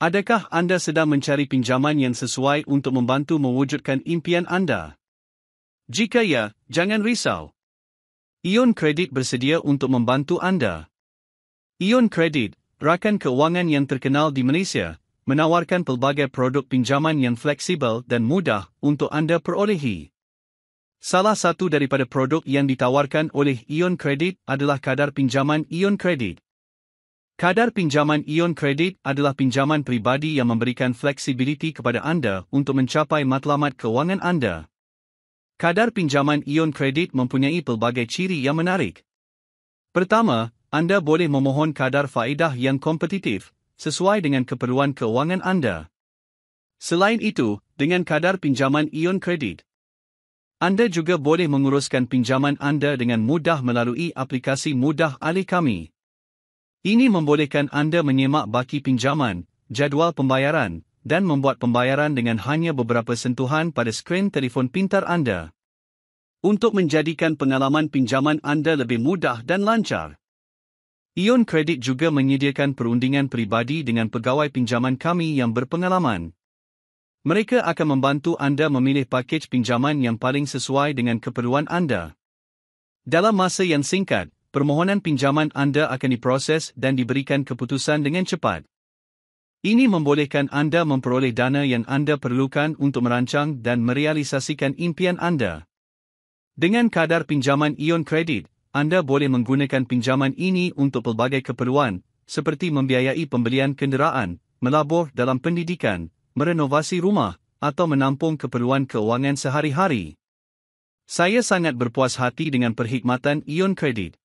Adakah anda sedang mencari pinjaman yang sesuai untuk membantu mewujudkan impian anda? Jika ya, jangan risau. Ion Credit bersedia untuk membantu anda. Ion Credit, rakan keuangan yang terkenal di Malaysia, menawarkan pelbagai produk pinjaman yang fleksibel dan mudah untuk anda perolehi. Salah satu daripada produk yang ditawarkan oleh Ion Credit adalah kadar pinjaman Ion Credit. Kadar pinjaman Ion Credit adalah pinjaman pribadi yang memberikan fleksibiliti kepada anda untuk mencapai matlamat kewangan anda. Kadar pinjaman Ion Credit mempunyai pelbagai ciri yang menarik. Pertama, anda boleh memohon kadar faedah yang kompetitif sesuai dengan keperluan kewangan anda. Selain itu, dengan kadar pinjaman Ion Credit, anda juga boleh menguruskan pinjaman anda dengan mudah melalui aplikasi Mudah Alih Kami. Ini membolehkan anda menyemak baki pinjaman, jadual pembayaran, dan membuat pembayaran dengan hanya beberapa sentuhan pada skrin telefon pintar anda. Untuk menjadikan pengalaman pinjaman anda lebih mudah dan lancar. Ion Credit juga menyediakan perundingan peribadi dengan pegawai pinjaman kami yang berpengalaman. Mereka akan membantu anda memilih pakej pinjaman yang paling sesuai dengan keperluan anda. Dalam masa yang singkat, permohonan pinjaman anda akan diproses dan diberikan keputusan dengan cepat. Ini membolehkan anda memperoleh dana yang anda perlukan untuk merancang dan merealisasikan impian anda. Dengan kadar pinjaman Ion Credit, anda boleh menggunakan pinjaman ini untuk pelbagai keperluan seperti membiayai pembelian kenderaan, melabur dalam pendidikan, merenovasi rumah atau menampung keperluan keuangan sehari-hari. Saya sangat berpuas hati dengan perkhidmatan Ion Credit.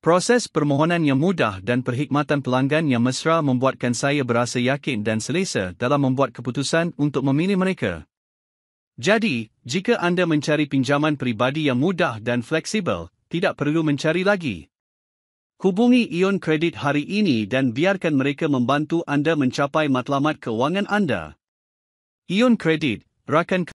Proses permohonan yang mudah dan perkhidmatan pelanggan yang mesra membuatkan saya berasa yakin dan selesa dalam membuat keputusan untuk memilih mereka. Jadi, jika anda mencari pinjaman peribadi yang mudah dan fleksibel, tidak perlu mencari lagi. Hubungi Ion Kredit hari ini dan biarkan mereka membantu anda mencapai matlamat kewangan anda. Ion Kredit, rakan